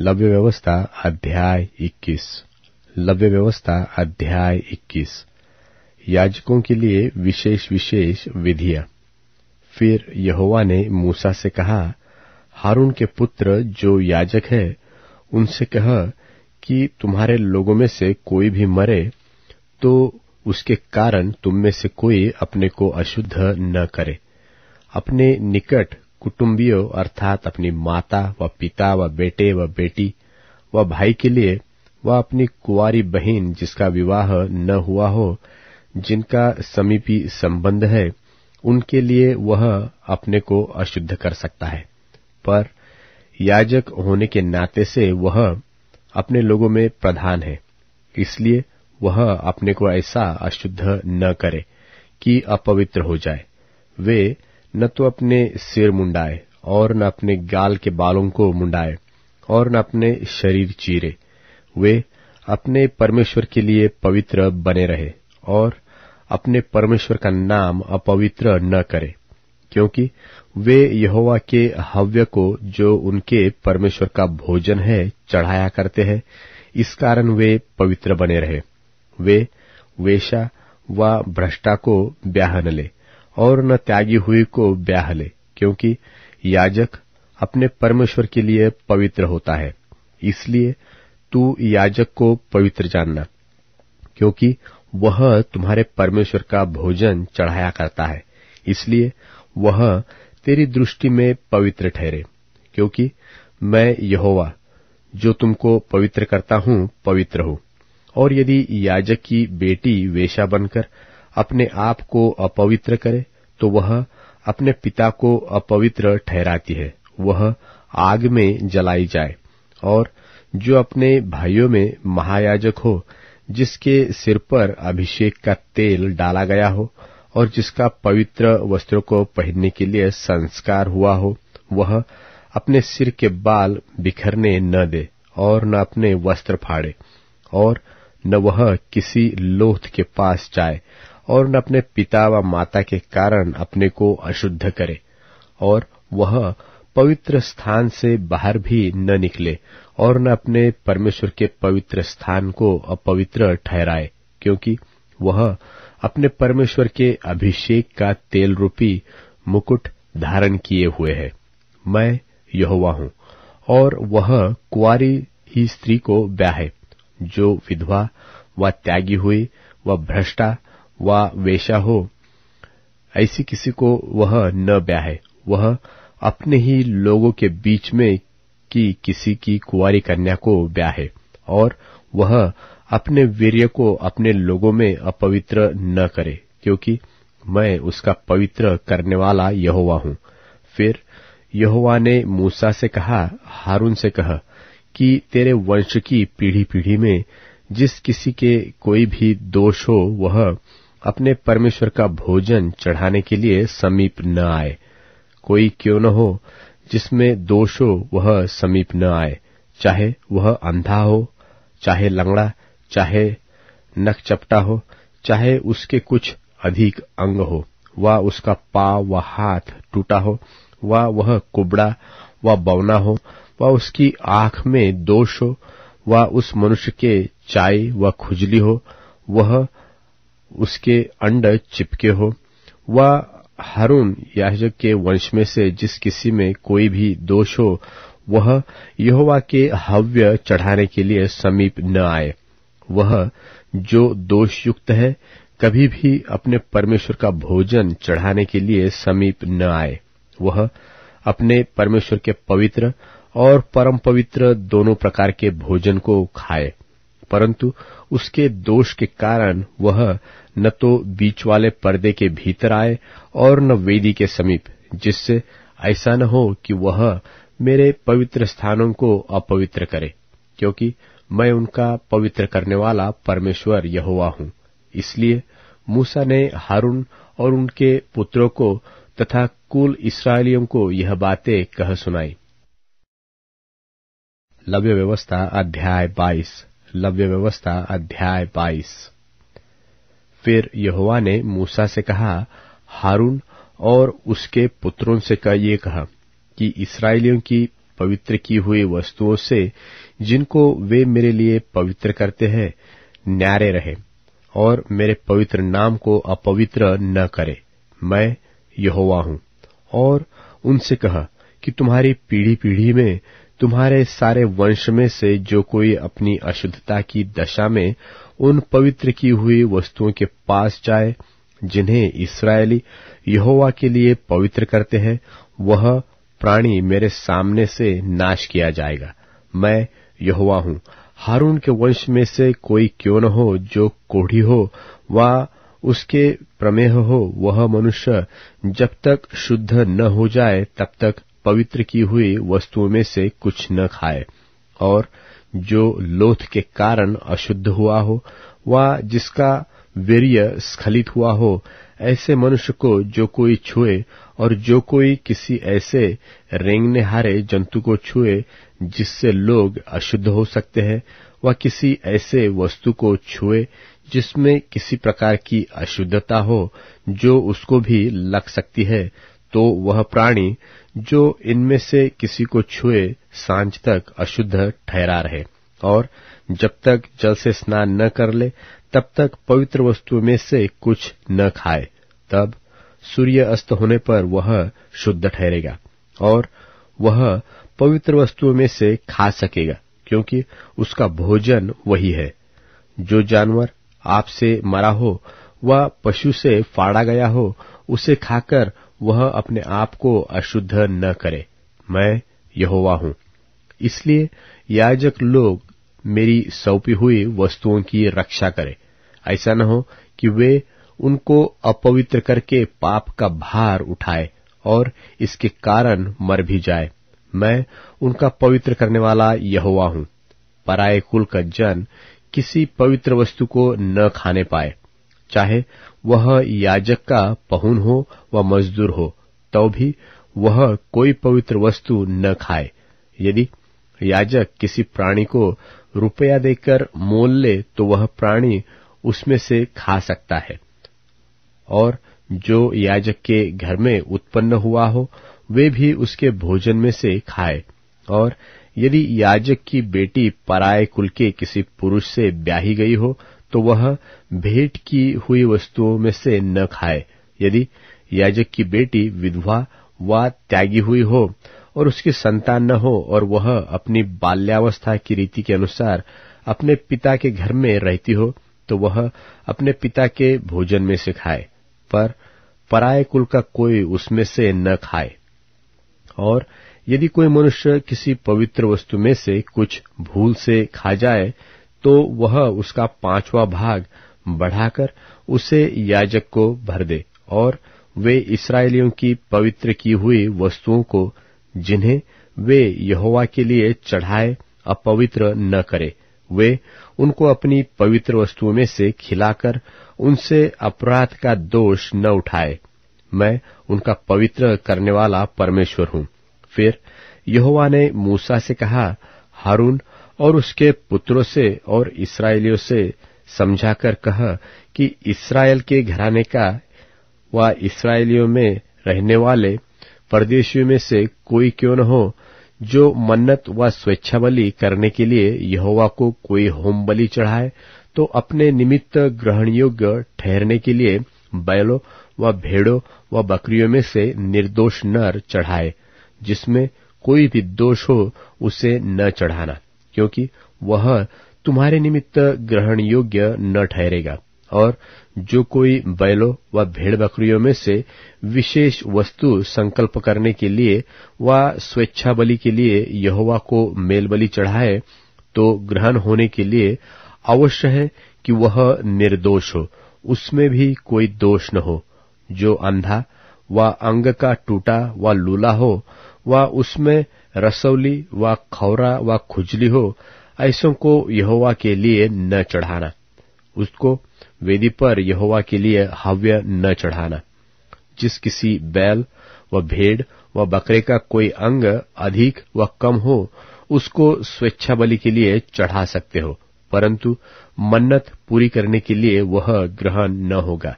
लव्य व्यवस्था अध्याय 21 लव्य व्यवस्था अध्याय 21 याजकों के लिए विशेष विशेष विधियां फिर यहोवा ने मूसा से कहा हारून के पुत्र जो याजक है उनसे कह कि तुम्हारे लोगों में से कोई भी मरे तो उसके कारण तुम में से कोई अपने को अशुद्ध न करे अपने निकट कुटुंबियों अर्थात अपनी माता व पिता व बेटे व बेटी व भाई के लिए व अपनी कुआरी बहन जिसका विवाह न हुआ हो जिनका समीपी संबंध है उनके लिए वह अपने को अशुद्ध कर सकता है पर याजक होने के नाते से वह अपने लोगों में प्रधान है इसलिए वह अपने को ऐसा अशुद्ध न करे कि अपवित्र हो जाए वे न तो अपने सिर मुंडाए और न अपने गाल के बालों को मुंडाए और न अपने शरीर चीरे वे अपने परमेश्वर के लिए पवित्र बने रहे और अपने परमेश्वर का नाम अपवित्र न करे क्योंकि वे यहोवा के हव्य को जो उनके परमेश्वर का भोजन है चढ़ाया करते हैं इस कारण वे पवित्र बने रहे वे वेशा व भ्रष्टा को ब्याह न ले और न त्यागी हुई को ब्याह ले क्योंकि याजक अपने परमेश्वर के लिए पवित्र होता है इसलिए तू याजक को पवित्र जानना क्योंकि वह तुम्हारे परमेश्वर का भोजन चढ़ाया करता है इसलिए वह तेरी दृष्टि में पवित्र ठहरे क्योंकि मैं यहोवा जो तुमको पवित्र करता हूं पवित्र हूं और यदि याजक की बेटी वेशा बनकर अपने आप को अपवित्र करे तो वह अपने पिता को अपवित्र ठहराती है वह आग में जलाई जाए और जो अपने भाइयों में महायाजक हो जिसके सिर पर अभिषेक का तेल डाला गया हो और जिसका पवित्र वस्त्रों को पहनने के लिए संस्कार हुआ हो वह अपने सिर के बाल बिखरने न दे और न अपने वस्त्र फाड़े और न वह किसी लोथ के पास जाए और न अपने पिता व माता के कारण अपने को अशुद्ध करे और वह पवित्र स्थान से बाहर भी न निकले और न अपने परमेश्वर के पवित्र स्थान को अपवित्र ठहराए क्योंकि वह अपने परमेश्वर के अभिषेक का तेल रूपी मुकुट धारण किए हुए है मैं यहोवा हूं और वह कुआरी ही स्त्री को ब्याहे जो विधवा व त्यागी हुई व भ्रष्टा वा वेशा हो ऐसी किसी को वह न ब्याहे वह अपने ही लोगों के बीच में की किसी की कुआरी कन्या को ब्याहे और वह अपने वीर्य को अपने लोगों में अपवित्र न करे क्योंकि मैं उसका पवित्र करने वाला यहोवा हूं फिर यहोवा ने मूसा से कहा हारून से कहा कि तेरे वंश की पीढ़ी पीढ़ी में जिस किसी के कोई भी दोष हो वह अपने परमेश्वर का भोजन चढ़ाने के लिए समीप न आए कोई क्यों न हो जिसमें दोष हो वह समीप न आए चाहे वह अंधा हो चाहे लंगड़ा चाहे नक चपटा हो चाहे उसके कुछ अधिक अंग हो व उसका पाव व हाथ टूटा हो व वह कुबड़ा व बवना हो व उसकी आंख में दोष हो व उस मनुष्य के चाय व खुजली हो वह उसके अंडर चिपके हो वह हारून याजक के वंश में से जिस किसी में कोई भी दोष हो वह यहोवा के हव्य चढ़ाने के लिए समीप न आए वह जो दोषयुक्त है कभी भी अपने परमेश्वर का भोजन चढ़ाने के लिए समीप न आए वह अपने परमेश्वर के पवित्र और परम पवित्र दोनों प्रकार के भोजन को खाए परंतु उसके दोष के कारण वह न तो बीच वाले पर्दे के भीतर आए और न वेदी के समीप जिससे ऐसा न हो कि वह मेरे पवित्र स्थानों को अपवित्र करे क्योंकि मैं उनका पवित्र करने वाला परमेश्वर यहोवा हूं इसलिए मूसा ने हारून और उनके पुत्रों को तथा कुल इसराइलियों को यह बातें कह सुनाई लव्य व्यवस्था अध्याय लव्य व्यवस्था अध्याय बाईस फिर यहोवा ने मूसा से कहा हारून और उसके पुत्रों से कह ये कहा कि इसराइलियों की पवित्र की हुई वस्तुओं से जिनको वे मेरे लिए पवित्र करते हैं न्यारे रहे और मेरे पवित्र नाम को अपवित्र न करे मैं यहोवा हूं और उनसे कहा कि तुम्हारी पीढ़ी पीढ़ी में तुम्हारे सारे वंश में से जो कोई अपनी अशुद्धता की दशा में उन पवित्र की हुई वस्तुओं के पास जाए जिन्हें इसराइली यहोवा के लिए पवित्र करते हैं वह प्राणी मेरे सामने से नाश किया जाएगा मैं यहोवा हूं हारून के वंश में से कोई क्यों न हो जो कोढ़ी हो व उसके प्रमेह हो वह मनुष्य जब तक शुद्ध न हो जाए तब तक पवित्र की हुई वस्तुओं में से कुछ न खाए और जो लोथ के कारण अशुद्ध हुआ हो व जिसका वीर्य स्खलित हुआ हो ऐसे मनुष्य को जो कोई छुए और जो कोई किसी ऐसे रेंगने हारे जंतु को छुए जिससे लोग अशुद्ध हो सकते हैं व किसी ऐसे वस्तु को छुए जिसमें किसी प्रकार की अशुद्धता हो जो उसको भी लग सकती है तो वह प्राणी जो इनमें से किसी को छुए सांझ तक अशुद्ध ठहरा रहे और जब तक जल से स्नान न कर ले तब तक पवित्र वस्तुओं में से कुछ न खाए तब सूर्य अस्त होने पर वह शुद्ध ठहरेगा और वह पवित्र वस्तुओं में से खा सकेगा क्योंकि उसका भोजन वही है जो जानवर आपसे मरा हो वह पशु से फाड़ा गया हो उसे खाकर वह अपने आप को अशुद्ध न करे मैं यहोवा हूं इसलिए याजक लोग मेरी सौंपी हुई वस्तुओं की रक्षा करें ऐसा न हो कि वे उनको अपवित्र करके पाप का भार उठाए और इसके कारण मर भी जाए मैं उनका पवित्र करने वाला यहोवा हूं पराए कुल का जन किसी पवित्र वस्तु को न खाने पाए चाहे वह याजक का पहुन हो व मजदूर हो तो भी वह कोई पवित्र वस्तु न खाए यदि याजक किसी प्राणी को रुपया देकर मोल ले तो वह प्राणी उसमें से खा सकता है और जो याजक के घर में उत्पन्न हुआ हो वे भी उसके भोजन में से खाए और यदि याजक की बेटी पराए कुल के किसी पुरुष से ब्याही गई हो तो वह भेंट की हुई वस्तुओं में से न खाए यदि याजक की बेटी विधवा व त्यागी हुई हो और उसकी संतान न हो और वह अपनी बाल्यावस्था की रीति के अनुसार अपने पिता के घर में रहती हो तो वह अपने पिता के भोजन में से खाए पर पराय कुल का कोई उसमें से न खाए और यदि कोई मनुष्य किसी पवित्र वस्तु में से कुछ भूल से खा जाए तो वह उसका पांचवा भाग बढ़ाकर उसे याजक को भर दे और वे इसराइलियों की पवित्र की हुई वस्तुओं को जिन्हें वे यहोवा के लिए चढ़ाए अपवित्र न करे वे उनको अपनी पवित्र वस्तुओं में से खिलाकर उनसे अपराध का दोष न उठाए मैं उनका पवित्र करने वाला परमेश्वर हूं फिर यहोवा ने मूसा से कहा हारून और उसके पुत्रों से और इसराइलियों से समझाकर कहा कि इसराइल के घराने का व इसराइलियों में रहने वाले परदेशियों में से कोई क्यों न हो जो मन्नत व स्वेच्छा बलि करने के लिए यहोवा को कोई होम बलि चढ़ाए तो अपने निमित्त ग्रहण योग्य ठहरने के लिए बैलों व भेड़ों व बकरियों में से निर्दोष नर चढ़ाए जिसमें कोई भी दोष हो उसे न चढ़ाना क्योंकि वह तुम्हारे निमित्त ग्रहण योग्य न ठहरेगा और जो कोई बैलों व भेड़ बकरियों में से विशेष वस्तु संकल्प करने के लिए व स्वेच्छा बलि के लिए यहोवा को मेलबली चढ़ाए तो ग्रहण होने के लिए अवश्य है कि वह निर्दोष हो उसमें भी कोई दोष न हो जो अंधा व अंग का टूटा व लूला हो व उसमें रसौली व खौरा व खुजली हो ऐसों को यहोवा के लिए न चढ़ाना उसको वेदी पर यहोवा के लिए हव्य न चढ़ाना जिस किसी बैल व भेड़ व बकरे का कोई अंग अधिक व कम हो उसको स्वेच्छा बलि के लिए चढ़ा सकते हो परंतु मन्नत पूरी करने के लिए वह ग्रहण न होगा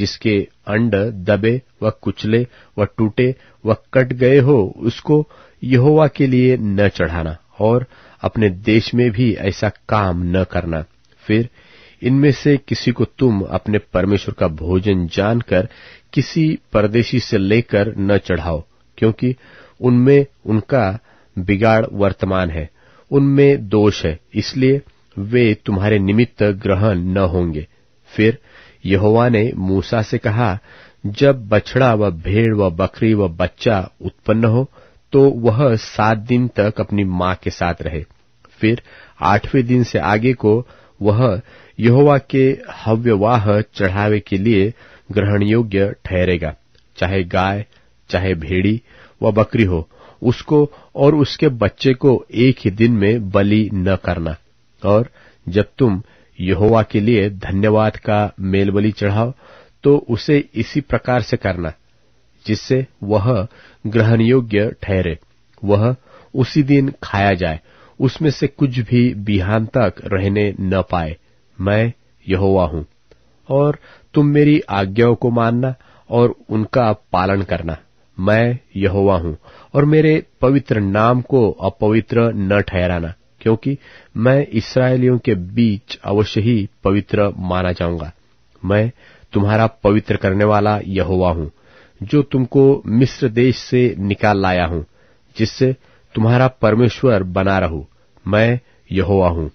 जिसके अंड दबे व कुचले व टूटे व कट गए हो उसको यहोवा के लिए न चढ़ाना और अपने देश में भी ऐसा काम न करना फिर इनमें से किसी को तुम अपने परमेश्वर का भोजन जानकर किसी परदेशी से लेकर न चढ़ाओ क्योंकि उनमें उनका बिगाड़ वर्तमान है उनमें दोष है इसलिए वे तुम्हारे निमित्त ग्रहण न होंगे फिर यहोवा ने मूसा से कहा जब बछड़ा व भेड़ व बकरी व बच्चा उत्पन्न हो तो वह सात दिन तक अपनी मां के साथ रहे फिर आठवें दिन से आगे को वह यहोवा के हव्यवाह चढ़ावे के लिए ग्रहण योग्य ठहरेगा चाहे गाय चाहे भेड़ी व बकरी हो उसको और उसके बच्चे को एक ही दिन में बलि न करना और जब तुम यहोवा के लिए धन्यवाद का मेलबली चढ़ाओ तो उसे इसी प्रकार से करना जिससे वह ग्रहण योग्य ठहरे वह उसी दिन खाया जाए उसमें से कुछ भी बिहान तक रहने न पाए मैं यहोवा हूं और तुम मेरी आज्ञाओं को मानना और उनका पालन करना मैं यहोवा हूं और मेरे पवित्र नाम को अपवित्र न ठहराना क्योंकि मैं इसराइलियों के बीच अवश्य ही पवित्र माना जाऊंगा मैं तुम्हारा पवित्र करने वाला यहोवा हूं जो तुमको मिस्र देश से निकाल लाया हूं जिससे तुम्हारा परमेश्वर बना रहू मैं यहोवा हूं